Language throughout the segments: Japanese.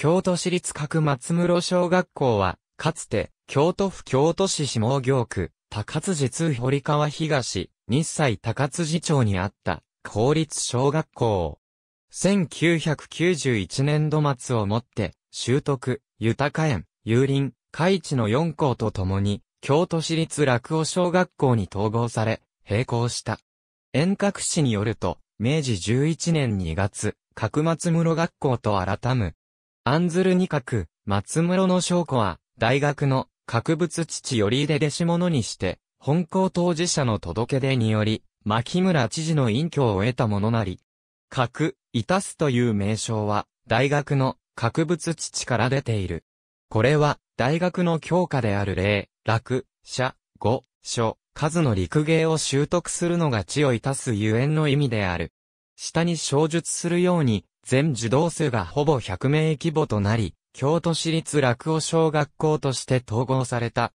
京都市立各松室小学校は、かつて、京都府京都市下行区、高津寺通堀川東、日西高津寺町にあった、公立小学校。1991年度末をもって、修徳、豊園、有林、海地の4校と共に、京都市立落語小学校に統合され、並行した。遠隔市によると、明治11年2月、角松室学校と改む、ンずる二角、松室の証拠は、大学の、格物父より出で子者にして、本校当事者の届け出により、牧村知事の隠居を得たものなり、格、いたすという名称は、大学の、格物父から出ている。これは、大学の教科である礼、楽、社、語、書、数の陸芸を習得するのが地をいたすゆえんの意味である。下に小述するように、全児童数がほぼ100名規模となり、京都市立落語小学校として統合された。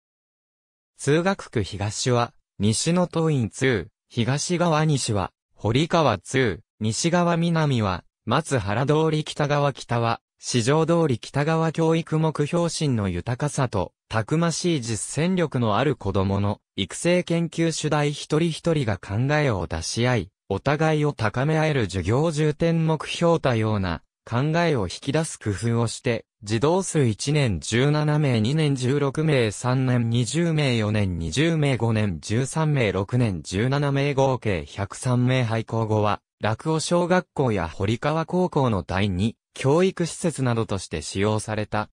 通学区東は、西の東院通、東側西は、堀川通、西側南は、松原通り北側北は、市場通り北側教育目標心の豊かさと、たくましい実践力のある子供の育成研究主題一人一人が考えを出し合い、お互いを高め合える授業重点目標多様な考えを引き出す工夫をして、児童数1年17名、2年16名、3年20名、4年20名、5年13名、6年17名合計103名廃校後は、落語小学校や堀川高校の第2、教育施設などとして使用された。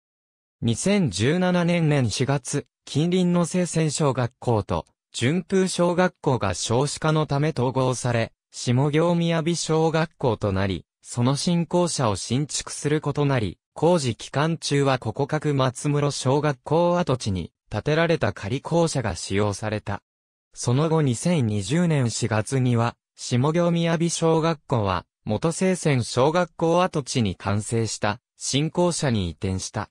2017年年4月、近隣の生鮮小学校と、順風小学校が少子化のため統合され、下行宮美小学校となり、その新校舎を新築することなり、工事期間中はここ各松室小学校跡地に建てられた仮校舎が使用された。その後2020年4月には、下行宮美小学校は、元聖泉小学校跡地に完成した新校舎に移転した。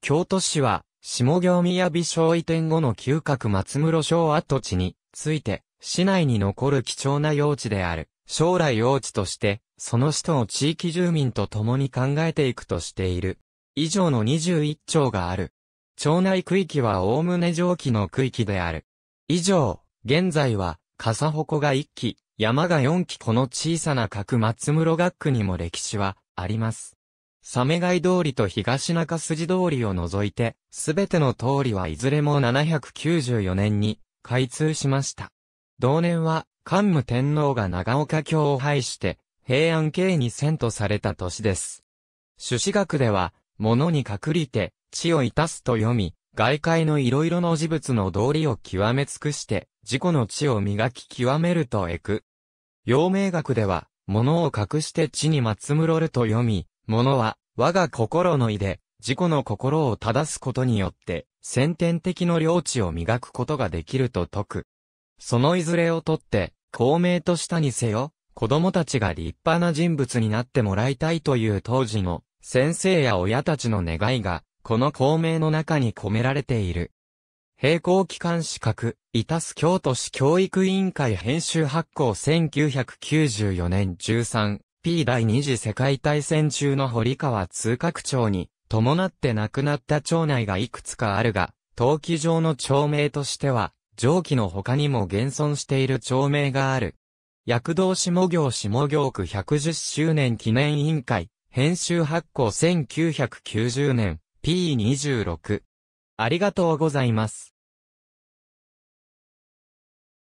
京都市は、下行宮美小移転後の旧角松室小跡地について、市内に残る貴重な用地である。将来用地として、その首都を地域住民と共に考えていくとしている。以上の21町がある。町内区域はおおむね上記の区域である。以上、現在は、笠鉾が1期、山が4期この小さな角松室学区にも歴史はあります。サメガイ通りと東中筋通りを除いて、すべての通りはいずれも794年に開通しました。同年は、桓武天皇が長岡京を廃して、平安京に遷都された年です。朱子学では、物に隠りて、地をいたすと読み、外界の色々の事物の道理を極め尽くして、自己の地を磨き極めるとえく。陽明学では、物を隠して地にまつむろると読み、物は、我が心の意で、自己の心を正すことによって、先天的の領地を磨くことができると説く。そのいずれをとって、公明としたにせよ、子供たちが立派な人物になってもらいたいという当時の先生や親たちの願いが、この公明の中に込められている。平行機関資格、いたす京都市教育委員会編集発行1994年 13P 第二次世界大戦中の堀川通学長に、伴って亡くなった町内がいくつかあるが、陶器上の町名としては、上記の他にも現存している町名がある。躍動下行下行区110周年記念委員会、編集発行1990年、P26。ありがとうございます。